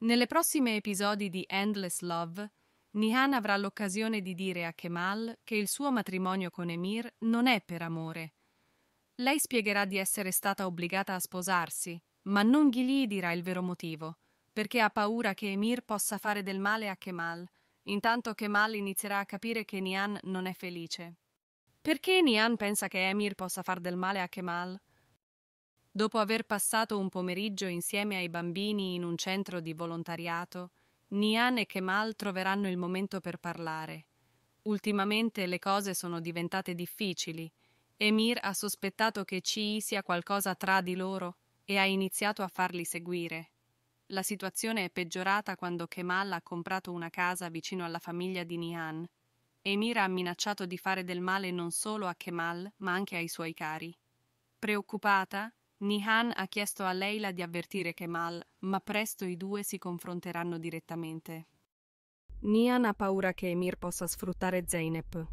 Nelle prossime episodi di Endless Love, Nihan avrà l'occasione di dire a Kemal che il suo matrimonio con Emir non è per amore. Lei spiegherà di essere stata obbligata a sposarsi, ma non gli dirà il vero motivo, perché ha paura che Emir possa fare del male a Kemal, intanto Kemal inizierà a capire che Nihan non è felice. Perché Nihan pensa che Emir possa far del male a Kemal? Dopo aver passato un pomeriggio insieme ai bambini in un centro di volontariato, Nian e Kemal troveranno il momento per parlare. Ultimamente le cose sono diventate difficili. Emir ha sospettato che Ci sia qualcosa tra di loro e ha iniziato a farli seguire. La situazione è peggiorata quando Kemal ha comprato una casa vicino alla famiglia di Nian. Emir ha minacciato di fare del male non solo a Kemal, ma anche ai suoi cari. Preoccupata, Nihan ha chiesto a Leila di avvertire Kemal, ma presto i due si confronteranno direttamente. Nihan ha paura che Emir possa sfruttare Zeynep.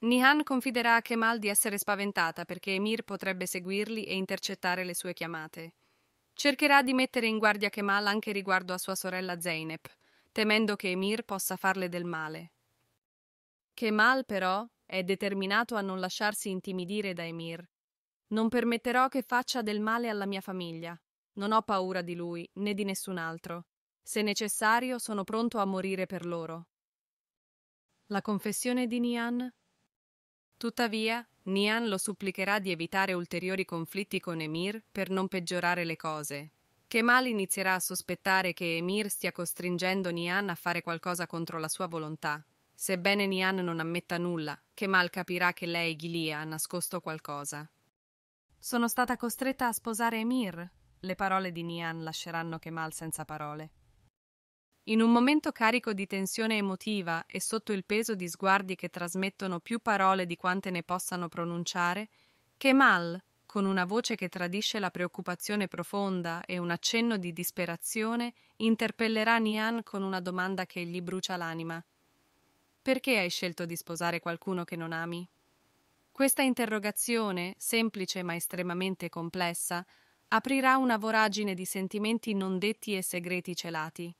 Nihan confiderà a Kemal di essere spaventata perché Emir potrebbe seguirli e intercettare le sue chiamate. Cercherà di mettere in guardia Kemal anche riguardo a sua sorella Zeynep, temendo che Emir possa farle del male. Kemal, però, è determinato a non lasciarsi intimidire da Emir non permetterò che faccia del male alla mia famiglia. Non ho paura di lui né di nessun altro. Se necessario, sono pronto a morire per loro. La confessione di Nian? Tuttavia, Nian lo supplicherà di evitare ulteriori conflitti con Emir per non peggiorare le cose. Kemal inizierà a sospettare che Emir stia costringendo Nian a fare qualcosa contro la sua volontà. Sebbene Nian non ammetta nulla, Kemal capirà che lei, Ghilia, ha nascosto qualcosa. Sono stata costretta a sposare Emir. Le parole di Nian lasceranno Kemal senza parole. In un momento carico di tensione emotiva e sotto il peso di sguardi che trasmettono più parole di quante ne possano pronunciare, Kemal, con una voce che tradisce la preoccupazione profonda e un accenno di disperazione, interpellerà Nian con una domanda che gli brucia l'anima. Perché hai scelto di sposare qualcuno che non ami? Questa interrogazione, semplice ma estremamente complessa, aprirà una voragine di sentimenti non detti e segreti celati.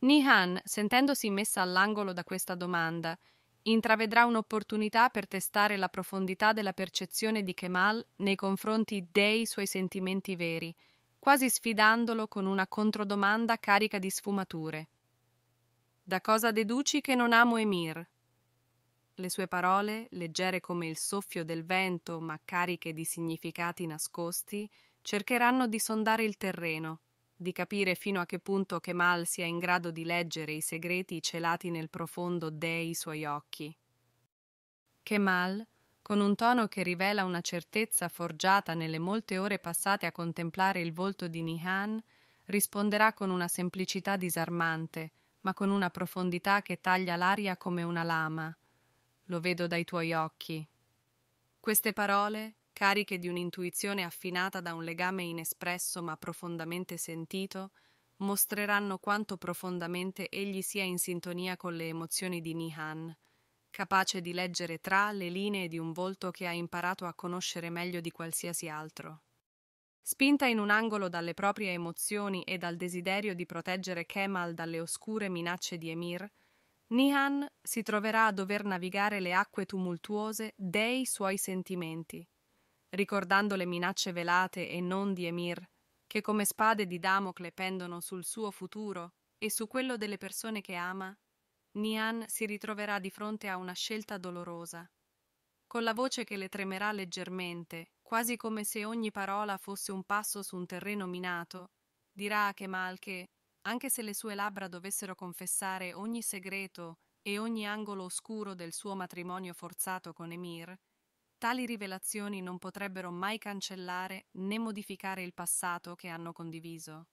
Nihan, sentendosi messa all'angolo da questa domanda, intravedrà un'opportunità per testare la profondità della percezione di Kemal nei confronti dei suoi sentimenti veri, quasi sfidandolo con una controdomanda carica di sfumature. Da cosa deduci che non amo Emir? Le sue parole, leggere come il soffio del vento, ma cariche di significati nascosti, cercheranno di sondare il terreno, di capire fino a che punto Kemal sia in grado di leggere i segreti celati nel profondo dei suoi occhi. Kemal, con un tono che rivela una certezza forgiata nelle molte ore passate a contemplare il volto di Nihan, risponderà con una semplicità disarmante, ma con una profondità che taglia l'aria come una lama, lo vedo dai tuoi occhi. Queste parole, cariche di un'intuizione affinata da un legame inespresso ma profondamente sentito, mostreranno quanto profondamente egli sia in sintonia con le emozioni di Nihan, capace di leggere tra le linee di un volto che ha imparato a conoscere meglio di qualsiasi altro. Spinta in un angolo dalle proprie emozioni e dal desiderio di proteggere Kemal dalle oscure minacce di Emir, Nihan si troverà a dover navigare le acque tumultuose dei suoi sentimenti, ricordando le minacce velate e non di Emir, che come spade di Damocle pendono sul suo futuro e su quello delle persone che ama, Nihan si ritroverà di fronte a una scelta dolorosa. Con la voce che le tremerà leggermente, quasi come se ogni parola fosse un passo su un terreno minato, dirà a Kemal che, anche se le sue labbra dovessero confessare ogni segreto e ogni angolo oscuro del suo matrimonio forzato con Emir, tali rivelazioni non potrebbero mai cancellare né modificare il passato che hanno condiviso.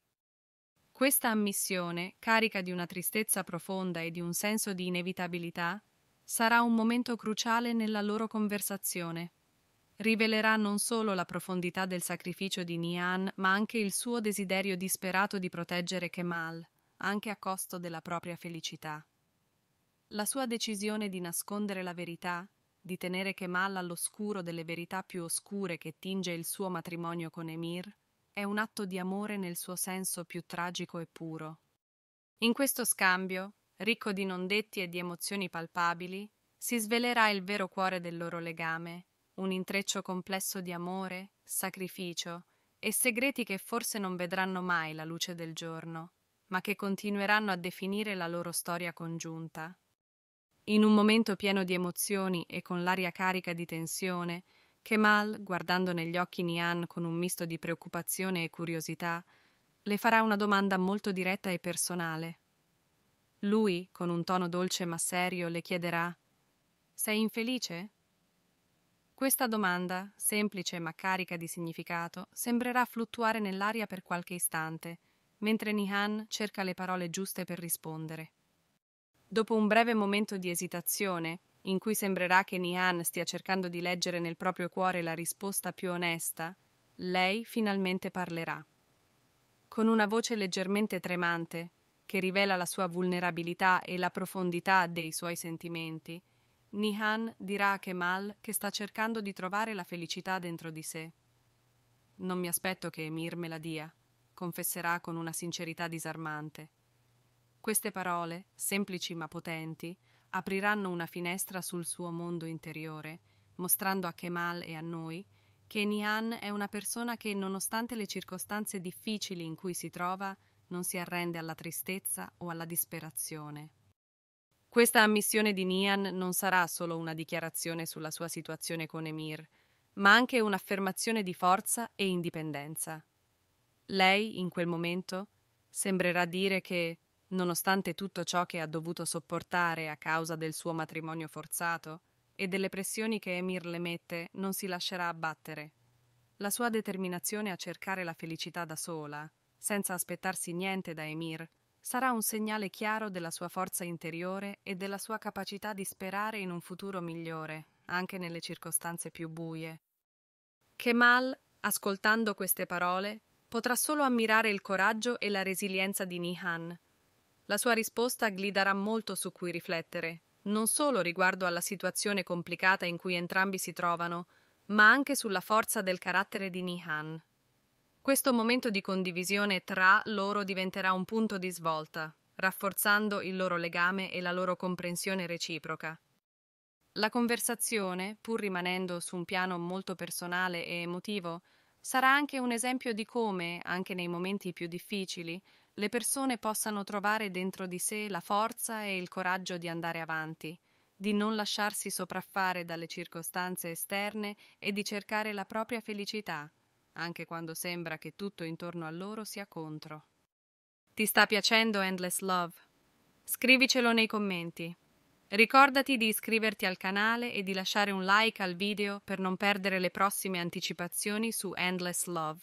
Questa ammissione, carica di una tristezza profonda e di un senso di inevitabilità, sarà un momento cruciale nella loro conversazione rivelerà non solo la profondità del sacrificio di Nian, ma anche il suo desiderio disperato di proteggere Kemal, anche a costo della propria felicità. La sua decisione di nascondere la verità, di tenere Kemal all'oscuro delle verità più oscure che tinge il suo matrimonio con Emir, è un atto di amore nel suo senso più tragico e puro. In questo scambio, ricco di non detti e di emozioni palpabili, si svelerà il vero cuore del loro legame un intreccio complesso di amore, sacrificio e segreti che forse non vedranno mai la luce del giorno, ma che continueranno a definire la loro storia congiunta. In un momento pieno di emozioni e con l'aria carica di tensione, Kemal, guardando negli occhi Nian con un misto di preoccupazione e curiosità, le farà una domanda molto diretta e personale. Lui, con un tono dolce ma serio, le chiederà Sei infelice? Questa domanda, semplice ma carica di significato, sembrerà fluttuare nell'aria per qualche istante, mentre Nihan cerca le parole giuste per rispondere. Dopo un breve momento di esitazione, in cui sembrerà che Nihan stia cercando di leggere nel proprio cuore la risposta più onesta, lei finalmente parlerà. Con una voce leggermente tremante, che rivela la sua vulnerabilità e la profondità dei suoi sentimenti, Nihan dirà a Kemal che sta cercando di trovare la felicità dentro di sé. Non mi aspetto che Emir me la dia, confesserà con una sincerità disarmante. Queste parole, semplici ma potenti, apriranno una finestra sul suo mondo interiore, mostrando a Kemal e a noi che Nihan è una persona che, nonostante le circostanze difficili in cui si trova, non si arrende alla tristezza o alla disperazione. Questa ammissione di Nian non sarà solo una dichiarazione sulla sua situazione con Emir, ma anche un'affermazione di forza e indipendenza. Lei, in quel momento, sembrerà dire che, nonostante tutto ciò che ha dovuto sopportare a causa del suo matrimonio forzato e delle pressioni che Emir le mette, non si lascerà abbattere. La sua determinazione a cercare la felicità da sola, senza aspettarsi niente da Emir, sarà un segnale chiaro della sua forza interiore e della sua capacità di sperare in un futuro migliore, anche nelle circostanze più buie. Kemal, ascoltando queste parole, potrà solo ammirare il coraggio e la resilienza di Nihan. La sua risposta gli darà molto su cui riflettere, non solo riguardo alla situazione complicata in cui entrambi si trovano, ma anche sulla forza del carattere di Nihan. Questo momento di condivisione tra loro diventerà un punto di svolta, rafforzando il loro legame e la loro comprensione reciproca. La conversazione, pur rimanendo su un piano molto personale e emotivo, sarà anche un esempio di come, anche nei momenti più difficili, le persone possano trovare dentro di sé la forza e il coraggio di andare avanti, di non lasciarsi sopraffare dalle circostanze esterne e di cercare la propria felicità anche quando sembra che tutto intorno a loro sia contro. Ti sta piacendo Endless Love? Scrivicelo nei commenti. Ricordati di iscriverti al canale e di lasciare un like al video per non perdere le prossime anticipazioni su Endless Love.